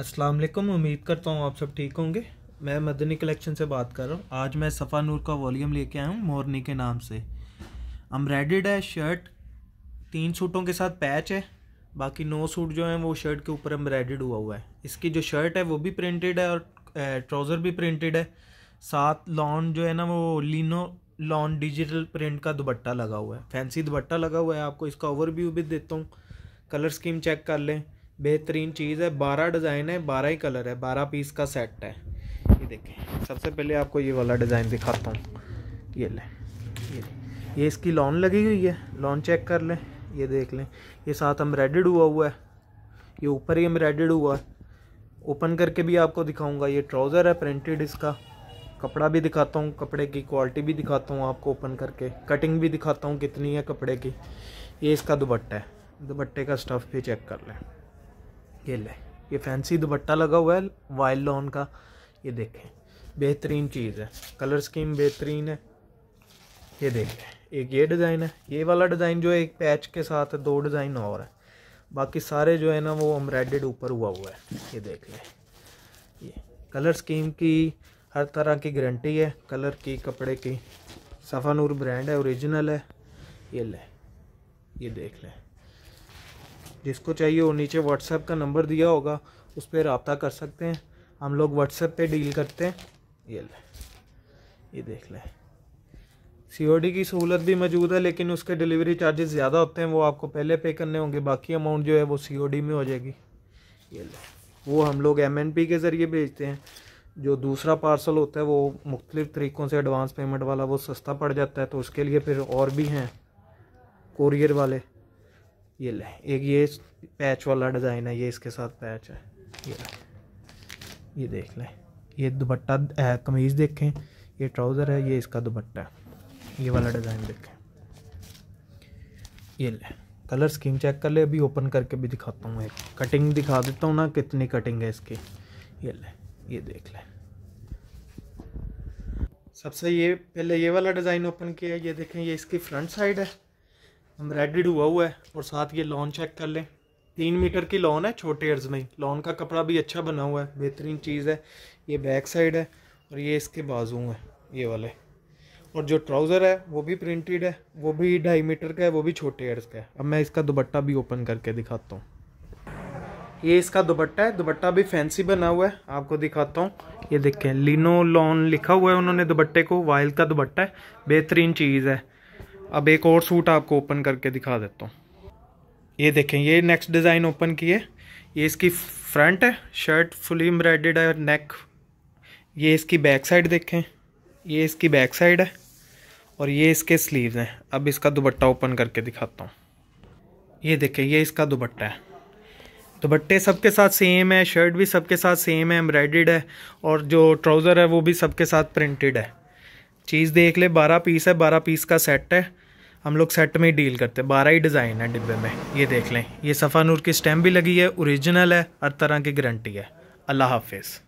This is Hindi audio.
असलम उम्मीद करता हूँ आप सब ठीक होंगे मैं मदनी कलेक्शन से बात कर रहा हूँ आज मैं सफ़ा नूर का वॉल्यूम लेके आया हूँ मोरनी के नाम से अम्ब्रेडेड है शर्ट तीन सूटों के साथ पैच है बाकी नौ सूट जो हैं वो शर्ट के ऊपर एम्ब्राइडेड हुआ हुआ है इसकी जो शर्ट है वो भी प्रिंटेड है और ट्राउज़र भी प्रिंटेड है साथ लॉन जो है ना वो लिनो लॉन डिजिटल प्रिंट का दुपट्टा लगा हुआ है फैंसी दुपट्टा लगा हुआ है आपको इसका ओवरव्यू भी देता हूँ कलर स्कीम चेक कर लें बेहतरीन चीज़ है बारह डिज़ाइन है बारह ही कलर है बारह पीस का सेट है ये देखें सबसे पहले आपको ये वाला डिज़ाइन दिखाता हूँ ये लें ये ले। ये इसकी लॉन लगी हुई है लॉन चेक कर लें ये देख लें ये साथ एम्ब्रेडेड हुआ हुआ है ये ऊपर ही एम्ब्रेडेड हुआ है ओपन करके भी आपको दिखाऊंगा ये ट्राउज़र है प्रिंटेड इसका कपड़ा भी दिखाता हूँ कपड़े की क्वालिटी भी दिखाता हूँ आपको ओपन करके कटिंग भी दिखाता हूँ कितनी है कपड़े की ये इसका दुपट्टा है दुपट्टे का स्टफ़ भी चेक कर लें ये ले ये फैंसी दुपट्टा लगा हुआ है वाइल लॉन का ये देखें बेहतरीन चीज़ है कलर स्कीम बेहतरीन है ये देखें एक ये डिज़ाइन है ये वाला डिज़ाइन जो है एक पैच के साथ है दो डिज़ाइन और है बाकी सारे जो है ना वो एम्ब्रॉयडेड ऊपर हुआ हुआ है ये देख लें ये कलर स्कीम की हर तरह की गारंटी है कलर की कपड़े की सफानूर ब्रांड है ओरिजिनल है ये लें ये देख लें जिसको चाहिए वो नीचे व्हाट्सएप का नंबर दिया होगा उस पर रबता कर सकते हैं हम लोग व्हाट्सएप पे डील करते हैं ये ले ये देख लें सी की सहूलत भी मौजूद है लेकिन उसके डिलीवरी चार्जेस ज़्यादा होते हैं वो आपको पहले पे करने होंगे बाकी अमाउंट जो है वो सी में हो जाएगी ये ले वो हम लोग एम के ज़रिए भेजते हैं जो दूसरा पार्सल होता है वो मुख्तलिफ़ तरीक़ों से एडवांस पेमेंट वाला वो सस्ता पड़ जाता है तो उसके लिए फिर और भी हैं कोरियर वाले ये ले एक ये पैच वाला डिज़ाइन है ये इसके साथ पैच है ये ले ये देख लें ये दुपट्टा कमीज़ देखें ये ट्राउज़र है ये इसका दुपट्टा है ये वाला डिज़ाइन देखें ये ले कलर स्कीम चेक कर ले अभी ओपन करके भी दिखाता हूँ एक कटिंग दिखा देता हूँ ना कितनी कटिंग है इसकी ये ले ये देख लें सबसे ये पहले ये वाला डिज़ाइन ओपन किया ये देखें ये इसकी फ्रंट साइड है एम्ब्राइड हुआ हुआ है और साथ ये लॉन चेक कर लें तीन मीटर की लॉन है छोटे अर्ज में लॉन का कपड़ा भी अच्छा बना हुआ है बेहतरीन चीज़ है ये बैक साइड है और ये इसके बाजू हैं ये वाले और जो ट्राउज़र है वो भी प्रिंटेड है वो भी ढाई मीटर का है वो भी छोटे अर्ज का है अब मैं इसका दुपट्टा भी ओपन करके दिखाता हूँ ये इसका दुपट्टा है दुपट्टा भी फैंसी बना हुआ है आपको दिखाता हूँ ये देखें लिनो लॉन लिखा हुआ है उन्होंने दुपट्टे को वाइल का दुपट्टा है बेहतरीन चीज़ है अब एक और सूट आपको ओपन करके दिखा देता हूँ ये देखें ये नेक्स्ट डिज़ाइन ओपन की है ये इसकी फ्रंट है शर्ट फुली एम्ब्रॉयडेड है नेक ये इसकी बैक साइड देखें ये इसकी बैक साइड है और ये इसके स्लीव्स हैं अब इसका दुपट्टा ओपन करके दिखाता हूँ ये देखें ये इसका दुपट्टा है दुपट्टे सबके साथ सेम है शर्ट भी सबके साथ सेम है एम्ब्रॉयडेड है और जो ट्राउज़र है वो भी सबके साथ प्रिंटेड है चीज़ देख ले बारह पीस है बारह पीस का सेट है हम लोग सेट में ही डील करते हैं बारह ही डिज़ाइन है डिब्बे में ये देख लें ये सफ़ा नूर की स्टैम्प भी लगी है ओरिजिनल है हर तरह की गारंटी है अल्लाह हाफिज़